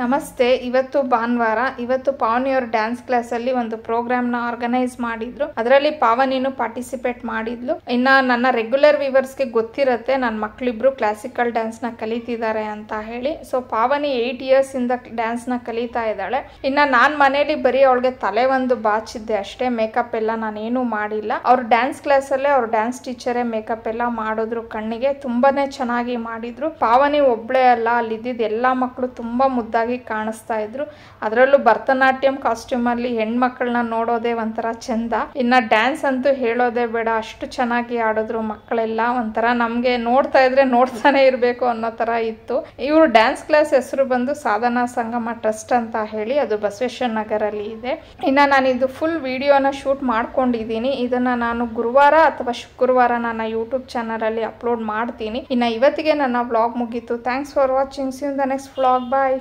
ನಮಸ್ತೆ ಇವತ್ತು ಭಾನುವಾರ ಇವತ್ತು ಪಾವನಿಯವರು ಡ್ಯಾನ್ಸ್ ಕ್ಲಾಸ್ ಅಲ್ಲಿ ಒಂದು ಪ್ರೋಗ್ರಾಮ್ ನ ಆರ್ಗನೈಸ್ ಮಾಡಿದ್ರು ಅದರಲ್ಲಿ ಪಾವನಿನು ಪಾರ್ಟಿಸಿಪೇಟ್ ಮಾಡಿದ್ಲು ಇನ್ನ ನನ್ನ ರೆಗ್ಯುಲರ್ ವಿವರ್ಸ್ ಗೆ ಗೊತ್ತಿರತ್ತೆ ನನ್ನ ಮಕ್ಳಿಬ್ರು ಕ್ಲಾಸಿಕಲ್ ಡ್ಯಾನ್ಸ್ ನ ಕಲಿತಿದ್ದಾರೆ ಅಂತ ಹೇಳಿ ಸೊ ಪಾವನಿ ಏಟ್ ಇಯರ್ಸ್ ಇಂದ ಡ್ಯಾನ್ಸ್ ನ ಕಲಿತಾ ಇದ್ದಾಳೆ ಇನ್ನ ನಾನ್ ಮನೇಲಿ ಬರೀ ಅವಳಿಗೆ ತಲೆ ಒಂದು ಬಾಚಿದ್ದೆ ಅಷ್ಟೇ ಮೇಕಪ್ ಎಲ್ಲ ನಾನೇನು ಮಾಡಿಲ್ಲ ಅವ್ರ ಡ್ಯಾನ್ಸ್ ಕ್ಲಾಸ್ ಅಲ್ಲೇ ಅವ್ರ ಡ್ಯಾನ್ಸ್ ಟೀಚರೇ ಮೇಕಪ್ ಎಲ್ಲ ಮಾಡಿದ್ರು ಕಣ್ಣಿಗೆ ತುಂಬಾನೇ ಚೆನ್ನಾಗಿ ಮಾಡಿದ್ರು ಪಾವನಿ ಒಬ್ಳೆ ಅಲ್ಲ ಇದ್ದಿದ್ದ ಎಲ್ಲಾ ಮಕ್ಕಳು ತುಂಬಾ ಮುದ್ದಾಗಿ ಕಾಣಿಸ್ತಾ ಇದ್ರು ಅದರಲ್ಲೂ ಭರತನಾಟ್ಯಂ ಕಾಸ್ಟ್ಯೂಮ್ ಅಲ್ಲಿ ಹೆಣ್ಮಕ್ಳನ್ನ ನೋಡೋದೇ ಒಂಥರ ಚಂದ ಇನ್ನ ಡ್ಯಾನ್ಸ್ ಅಂತೂ ಹೇಳೋದೇ ಬೇಡ ಅಷ್ಟು ಚೆನ್ನಾಗಿ ಆಡಿದ್ರು ಮಕ್ಕಳೆಲ್ಲ ಒಂಥರ ನಮ್ಗೆ ನೋಡ್ತಾ ಇದ್ರೆ ನೋಡ್ತಾನೆ ಇರಬೇಕು ಅನ್ನೋ ತರ ಇತ್ತು ಇವರು ಡ್ಯಾನ್ಸ್ ಕ್ಲಾಸ್ ಹೆಸರು ಬಂದು ಸಾಧನಾ ಸಂಗಮ ಟ್ರಸ್ಟ್ ಅಂತ ಹೇಳಿ ಅದು ಬಸವೇಶ್ವರ ಅಲ್ಲಿ ಇದೆ ಇನ್ನ ನಾನು ಇದು ಫುಲ್ ವಿಡಿಯೋನ ಶೂಟ್ ಮಾಡ್ಕೊಂಡಿದ್ದೀನಿ ಇದನ್ನ ನಾನು ಗುರುವಾರ ಅಥವಾ ಶುಕ್ರವಾರ ನನ್ನ ಯೂಟ್ಯೂಬ್ ಚಾನಲ್ ಅಲ್ಲಿ ಅಪ್ಲೋಡ್ ಮಾಡ್ತೀನಿ ಇನ್ನ ಇವತ್ತಿಗೆ ನನ್ನ ವ್ಲಾಗ್ ಮುಗೀತು thanks for watching the next vlog bye